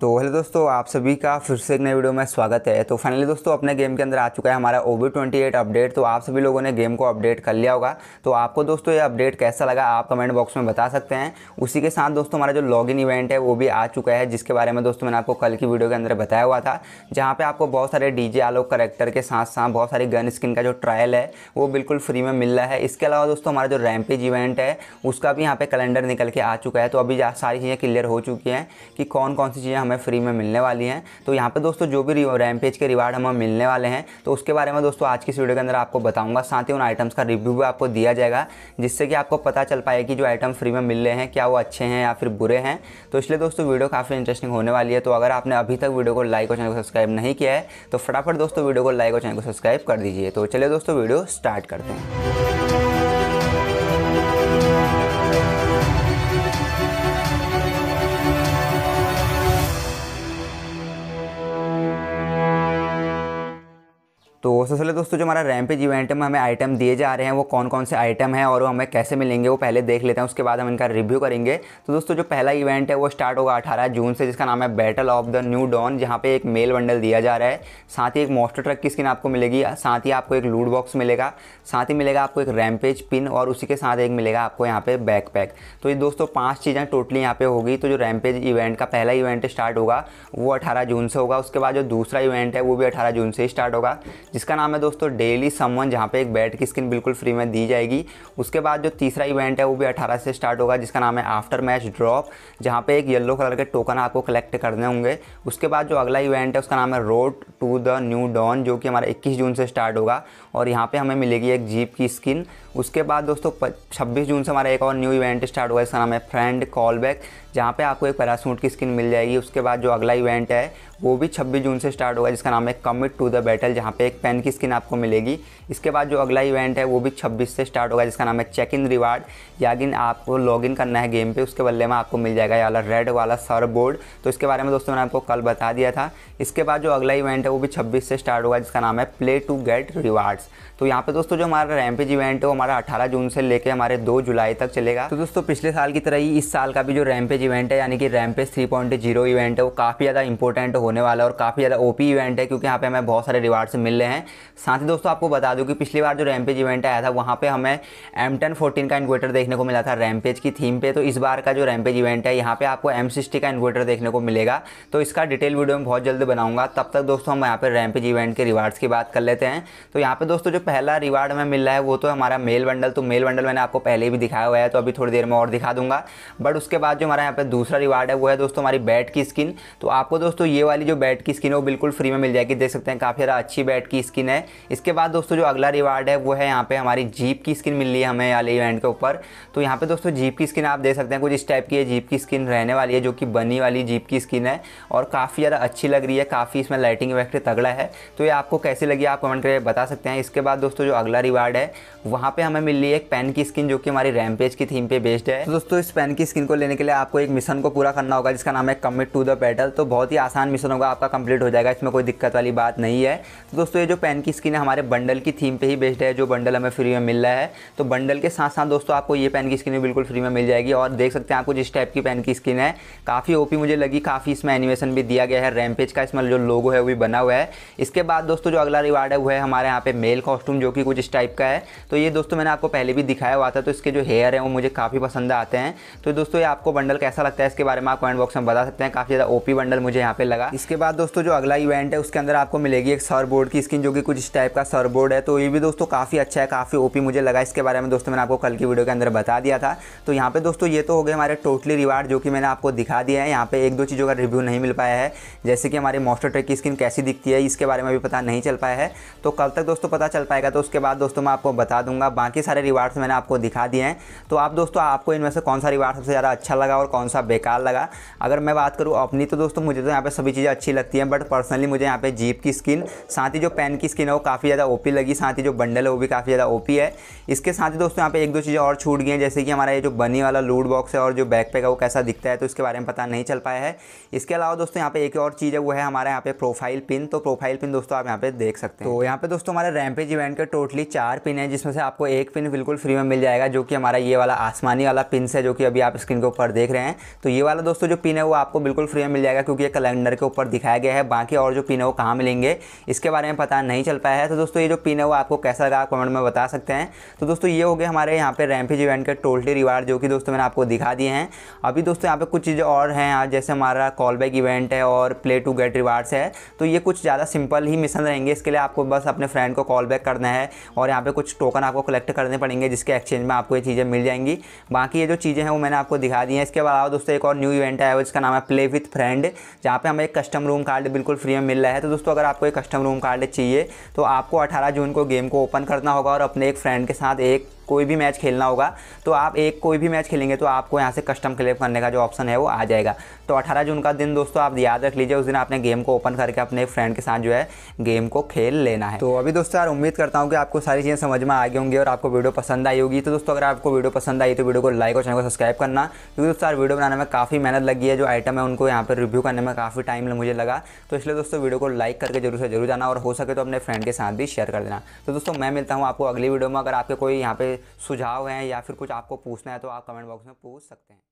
तो हेलो दोस्तों आप सभी का फिर से एक नए वीडियो में स्वागत है तो फाइनली दोस्तों अपने गेम के अंदर आ चुका है हमारा ओ ट्वेंटी एट अपडेट तो आप सभी लोगों ने गेम को अपडेट कर लिया होगा तो आपको दोस्तों ये अपडेट कैसा लगा आप कमेंट बॉक्स में बता सकते हैं उसी के साथ दोस्तों हमारा जो लॉगिन इवेंट है वो भी आ चुका है जिसके बारे में दोस्तों मैंने आपको कल की वीडियो के अंदर बताया हुआ था जहाँ पर आपको बहुत सारे डी जे आलोक करेक्टर के साथ साथ बहुत सारी गन स्किन का जो ट्रायल है वो बिल्कुल फ्री में मिल रहा है इसके अलावा दोस्तों हमारा जो रैम्पेज इवेंट है उसका भी यहाँ पर कैलेंडर निकल के आ चुका है तो अभी सारी चीज़ें क्लियर हो चुकी हैं कि कौन कौन सी चीज़ें हमें फ्री में मिलने वाली हैं तो यहाँ पर दोस्तों जो भी रैम पेज के रिवार्ड हमें मिलने वाले हैं तो उसके बारे में दोस्तों आज की इस वीडियो के अंदर आपको बताऊँगा साथ ही उन आइटम्स का रिव्यू भी आपको दिया जाएगा जिससे कि आपको पता चल पाए कि जो आइटम फ्री में मिल रहे हैं क्या वो अच्छे हैं या फिर बुरे हैं तो इसलिए दोस्तों वीडियो काफ़ी इंटरेस्टिंग होने वाली है तो अगर आपने अभी तक वीडियो को लाइक और चैनल को सब्सक्राइब नहीं किया है तो फटाफट दोस्तों वीडियो को लाइक और चैनल को सब्सक्राइब कर दीजिए तो चलिए दोस्तों वीडियो स्टार्ट करते हैं सबसे पहले दोस्तों जो हमारा रैम्पेज इवेंट में हमें आइटम दिए जा रहे हैं वो कौन कौन से आइटम हैं और वो हमें कैसे मिलेंगे वो पहले देख लेते हैं उसके बाद हम इनका रिव्यू करेंगे तो दोस्तों जो पहला इवेंट है वो स्टार्ट होगा अठारह जून से जिसका नाम है battle of the new dawn जहाँ पे एक मेल बंडल दिया जा रहा है साथ ही एक मोस्टर ट्रक की स्किन आपको मिलेगी साथ ही आपको एक लूड बॉक्स मिलेगा साथ ही मिलेगा आपको एक रैम्पेज पिन और उसी के साथ एक मिलेगा आपको यहाँ पे बैक पैक तो ये दोस्तों पाँच चीज़ें टोटली यहाँ पे होगी तो जो रैम्पेज इवेंट का पहला इवेंट स्टार्ट होगा वो अठारह जून से होगा उसके बाद जो दूसरा इवेंट है वो भी अठारह जून से ही स्टार्ट होगा जिसका नाम है दोस्तों डेली समवन जहाँ पे एक बैट की स्किन बिल्कुल फ्री में दी जाएगी उसके बाद जो तीसरा इवेंट है वो भी 18 से स्टार्ट होगा जिसका नाम है आफ्टर मैच ड्रॉप जहाँ पे एक येलो कलर के टोकन आपको कलेक्ट करने होंगे उसके बाद जो अगला इवेंट है उसका नाम है road to the new dawn जो कि हमारा इक्कीस जून से स्टार्ट होगा और यहाँ पर हमें मिलेगी एक जीप की स्किन उसके बाद दोस्तों छब्बीस जून से हमारा एक और न्यू इवेंट स्टार्ट होगा जिसका नाम है फ्रेंड कॉल बैक जहाँ पर आपको एक पैरासूट की स्किन मिल जाएगी उसके बाद जो अगला इवेंट है वो भी 26 जून से स्टार्ट होगा जिसका नाम है कमिट टू द बैटल जहाँ पे एक पेन की स्किन आपको मिलेगी इसके बाद जो अगला इवेंट है वो भी 26 से स्टार्ट होगा जिसका नाम है चेक इन रिवार्ड यागिन आपको लॉग इन करना है गेम पे उसके बदले में आपको मिल जाएगा ये वाला रेड वाला सर बोर्ड तो इसके बारे में दोस्तों मैंने आपको कल बता दिया था इसके बाद जो अगला इवेंट है वो भी छब्बीस से स्टार्ट होगा जिसका नाम है प्ले टू गेट रिवार्ड्स तो यहाँ पे दोस्तों जो हमारा रैम्पेज इवेंट है वो हमारा अठारह जून से लेकर हमारे दो जुलाई तक चलेगा तो दोस्तों पिछले साल की तरह ही इस साल का भी जो रैम्पेज इवेंट है यानी कि रैम्पेज थ्री इवेंट है वो काफ़ी ज़्यादा इंपॉर्टेंट हो होने वाला है और काफ़ी ज़्यादा ओपी इवेंट है क्योंकि यहाँ पे हमें बहुत सारे रिवार्ड्स मिल रहे हैं साथ ही दोस्तों आपको बता दूं कि पिछली बार जो रैमपेज इवेंट आया था वहाँ पे हमें एम टेन फोर्टीन का इन्वर्टर देखने को मिला था रैमपेज की थीम पे तो इस बार का जो रैमपेज इवेंट है यहाँ पे आपको एम सिक्सटी का इन्वर्टर देखने को मिलेगा तो इसका डिटेल वीडियो में बहुत जल्द बनाऊंगा तब तक दोस्तों हम यहाँ पर रैमपेज इवेंट के रिवार्ड्स की बात कर लेते हैं तो यहाँ पर दोस्तों जो पहला रिवार्ड हमें मिल रहा है वो तो हमारा मेल बंडल तो मेल बंडल मैंने आपको पहले भी दिखाया हुआ है तो अभी थोड़ी देर में और दिखा दूंगा बट उसके बाद जो हमारा यहाँ पर दूसरा रिवार्ड है वो है दोस्तों हमारी बैट की स्किन तो आपको दोस्तों ये वाली वाली जो बैट की स्किन है वो बिल्कुल फ्री में मिल जाएगी देख सकते हैं काफ़ी ज़्यादा अच्छी बैट की स्किन है इसके बाद दोस्तों जो अगला रिवार्ड है वो है यहाँ पे हमारी जीप की स्किन मिल रही है हमें वाले इवेंट के ऊपर तो यहाँ पे दोस्तों जीप की स्किन आप देख सकते हैं कुछ इस टाइप की है जीप की स्किन रहने वाली है जो कि बनी वाली जीप की स्किन है और काफ़ी ज़्यादा अच्छी लग रही है काफ़ी इसमें लाइटिंग इफेक्ट तगड़ा है तो ये आपको कैसे लगी आप कमेंट करके बता सकते हैं इसके बाद दोस्तों जो अगला रिवार्ड है वहाँ पर हमें मिल रही है एक पेन की स्किन जो कि हमारी रैमपेज की थीम पर बेस्ड है तो दोस्तों इस पेन की स्किन को लेने के लिए आपको एक मिशन को पूरा करना होगा जिसका नाम है कमिट टू द बैटल तो बहुत ही आसान मिशन ऑप्शन होगा आपका कंप्लीट हो जाएगा इसमें कोई दिक्कत वाली बात नहीं है तो दोस्तों ये जो पेन की स्किन है हमारे बंडल की थीम पे ही बेस्ड है जो बंडल हमें फ्री में मिल रहा है तो बंडल के साथ साथ दोस्तों आपको ये पेन की स्किन भी बिल्कुल फ्री में मिल जाएगी और देख सकते हैं आपको जिस टाइप की पेन की स्किन है काफ़ी ओपी मुझे लगी काफ़ी इसमें एनिमेशन भी दिया गया है रैमपेज का इसमें जो लोगो है वो भी बना हुआ है इसके बाद दोस्तों जो अगला रिवार्ड है वो है हमारे यहाँ पे मेल कॉस्ट्यूम जो कि कुछ इस टाइप का है तो ये दोस्तों मैंने आपको पहले भी दिखाया हुआ था तो इसके जो हेयर है वो मुझे काफ़ी पसंद आते हैं तो दोस्तों ये आपको बंडल कैसा लगता है इसके बारे में आप कमेंट बॉक्स में बता सकते हैं काफ़ी ज़्यादा ओपी बंडल मुझे यहाँ पे लगा इसके बाद दोस्तों जो अगला इवेंट है उसके अंदर आपको मिलेगी एक सर बोर्ड की स्किन जो कि कुछ इस टाइप का सर बोर्ड है तो ये भी दोस्तों काफ़ी अच्छा है काफ़ी ओपी मुझे लगा इसके बारे में दोस्तों मैंने आपको कल की वीडियो के अंदर बता दिया था तो यहाँ पे दोस्तों ये तो हो गए हमारे टोटली रिवार्ड जो कि मैंने आपको दिखा दिया है यहाँ पे एक दो चीज़ों का रिव्यू नहीं मिल पाया है जैसे कि हमारे मॉस्टर ट्रेक की स्किन कैसी दिखती है इसके बारे में भी पता नहीं चल पाया है तो कल तक दोस्तों पता चल पाएगा तो उसके बाद दोस्तों मैं आपको बता दूंगा बाकी सारे रिवार्ड्स मैंने आपको दिखा दिए हैं तो आप दोस्तों आपको इनमें से कौन सा रिवार्ड सबसे ज़्यादा अच्छा लगा और कौन सा बेकार लगा अगर मैं बात करूँ अपनी तो दोस्तों मुझे तो यहाँ पर सभी चीज़ें चीज़ें अच्छी लगती है बट पर्सनली मुझे यहाँ पे जीप की स्किन साथ ही जो पेन की स्किन है वो काफ़ी ज़्यादा ओपी लगी साथ ही जो बंडल है वो भी काफ़ी ज़्यादा ओपी है इसके साथ ही दोस्तों यहाँ पे एक दो चीज़ें और छूट गई हैं जैसे कि हमारा ये जो बनी वाला लूड बॉक्स है और जो बैकपैक है वो कैसा दिखता है तो इसके बारे में पता नहीं चल पाया है इसके अलावा दोस्तों यहाँ पे एक और चीज़ है वो है हमारा यहाँ पे प्रोफाइल पिन तो प्रोफाइल पिन दोस्तों आप यहाँ पे देख सकते हैं तो यहाँ पे दोस्तों हमारे रैमपेज इवेंट के टोटली चार पिन है जिसमें से आपको एक पिन बिल्कुल फ्री में मिल जाएगा जो कि हमारा ये वाला आसमानी वाला पिन है जो कि अभी आप स्क्रीन के ऊपर देख रहे हैं तो ये वाला दोस्तों जो पिन है वो आपको बिल्कुल फ्री में मिल जाएगा क्योंकि ये कैलेंडर के ऊपर ऊपर दिखाया गया है बाकी और जो पिन है वो कहाँ मिलेंगे इसके बारे में पता नहीं चल पाया है तो दोस्तों ये जो पिन है वो आपको कैसा लगा कमेंट में बता सकते हैं तो दोस्तों ये हो गए हमारे यहाँ पे रैम्फिज इवेंट के टोल्टी रिवार्ड जो कि दोस्तों मैंने आपको दिखा दिए हैं अभी दोस्तों यहाँ पे कुछ चीज़ें और हैं आज जैसे हमारा कॉल बैक इवेंट है और प्ले टू गेट रिवार्ड्स है तो ये कुछ ज़्यादा सिंपल ही मिशन रहेंगे इसके लिए आपको बस अपने फ्रेंड को कॉल बैक करना है और यहाँ पर कुछ टोकन आपको कलेक्ट करने पड़ेंगे जिसके एक्सचेंज में आपको ये चीज़ें मिल जाएंगी बाकी ये जो चीज़ें हैं वो मैंने आपको दिखा दी हैं इसके अलावा दोस्तों एक और न्यू इवेंट है जिसका नाम है प्ले विथ फ्रेंड जहाँ पर हम एक कस्टम रूम कार्ड बिल्कुल फ्री में मिल रहा है तो दोस्तों अगर आपको एक कस्टम रूम कार्ड चाहिए तो आपको अठारह जून को गेम को ओपन करना होगा और अपने एक फ्रेंड के साथ एक कोई भी मैच खेलना होगा तो आप एक कोई भी मैच खेलेंगे तो आपको यहाँ से कस्टम क्लेम करने का जो ऑप्शन है वो आ जाएगा तो अठारह जून का दिन दोस्तों आप याद रख लीजिए उस दिन आपने गेम को ओपन करके अपने फ्रेंड के साथ जो है गेम को खेल लेना है तो अभी दोस्तों यार उम्मीद करता हूँ कि आपको सारी चीज़ें समझ में आ गई होंगी और आपको वीडियो पसंद आई होगी तो दोस्तों अगर आपको वीडियो पसंद आई तो वीडियो को लाइक और चैनल को सब्सक्राइब करना क्योंकि दोस्तों यार वीडियो बनाने में काफ़ी मेहनत लगी है जो आइटम है उनको यहाँ पर रिव्यू करने में काफ़ी टाइम मुझे लगा तो इसलिए दोस्तों वीडियो को लाइक करके जरूर से जरूर जाना और हो सके तो अपने फ्रेंड के साथ भी शेयर कर देना तो दोस्तों मैं मिलता हूँ आपको अगली वीडियो में अगर आपके कोई यहाँ पर सुझाव हैं या फिर कुछ आपको पूछना है तो आप कमेंट बॉक्स में पूछ सकते हैं